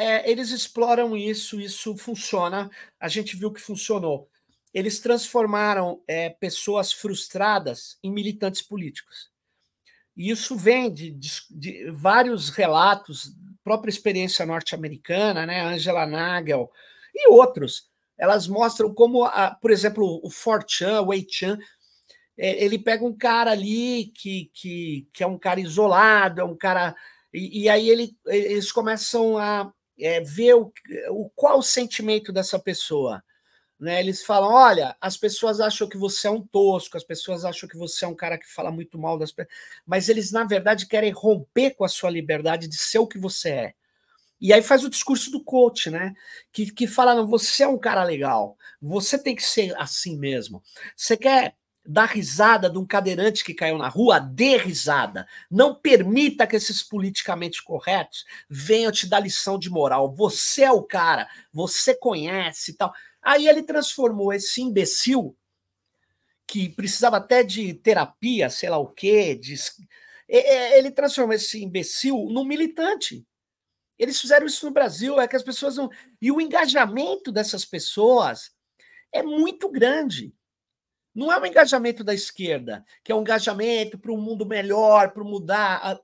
é, eles exploram isso, isso funciona. A gente viu que funcionou. Eles transformaram é, pessoas frustradas em militantes políticos. E isso vem de, de, de vários relatos, própria experiência norte-americana, né? Angela Nagel e outros. Elas mostram como, a, por exemplo, o Fortran, o Wei é, ele pega um cara ali que, que, que é um cara isolado, é um cara e, e, aí ele, eles começam a, é, ver o, o, qual o sentimento dessa pessoa. Né? Eles falam: olha, as pessoas acham que você é um tosco, as pessoas acham que você é um cara que fala muito mal das pessoas, mas eles, na verdade, querem romper com a sua liberdade de ser o que você é. E aí faz o discurso do coach, né? Que, que fala: não, você é um cara legal, você tem que ser assim mesmo. Você quer da risada de um cadeirante que caiu na rua, dê risada. Não permita que esses politicamente corretos venham te dar lição de moral. Você é o cara, você conhece e tal. Aí ele transformou esse imbecil que precisava até de terapia, sei lá o quê, de... ele transformou esse imbecil num militante. Eles fizeram isso no Brasil, é que as pessoas não. E o engajamento dessas pessoas é muito grande. Não é um engajamento da esquerda, que é um engajamento para um mundo melhor, para mudar. A...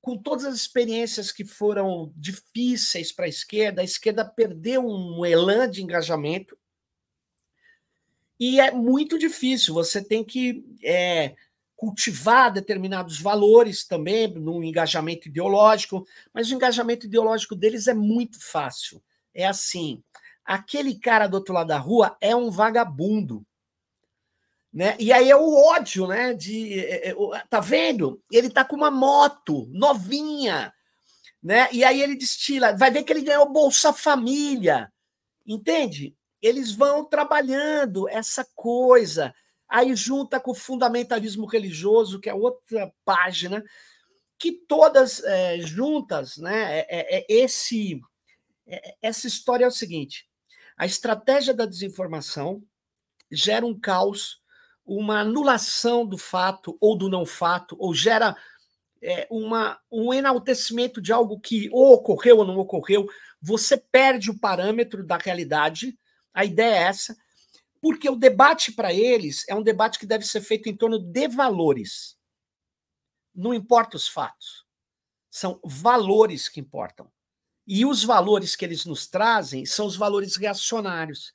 Com todas as experiências que foram difíceis para a esquerda, a esquerda perdeu um elan de engajamento. E é muito difícil, você tem que é, cultivar determinados valores também, num engajamento ideológico, mas o engajamento ideológico deles é muito fácil. É assim: aquele cara do outro lado da rua é um vagabundo né? E aí é o ódio, né? De, é, é, tá vendo? Ele tá com uma moto novinha, né? E aí ele destila, vai ver que ele ganhou Bolsa Família, entende? Eles vão trabalhando essa coisa. Aí junta com o fundamentalismo religioso, que é outra página, que todas é, juntas, né? É, é, é esse, é, essa história é o seguinte: a estratégia da desinformação gera um caos uma anulação do fato ou do não fato, ou gera é, uma, um enaltecimento de algo que ou ocorreu ou não ocorreu, você perde o parâmetro da realidade. A ideia é essa, porque o debate para eles é um debate que deve ser feito em torno de valores. Não importa os fatos, são valores que importam. E os valores que eles nos trazem são os valores reacionários.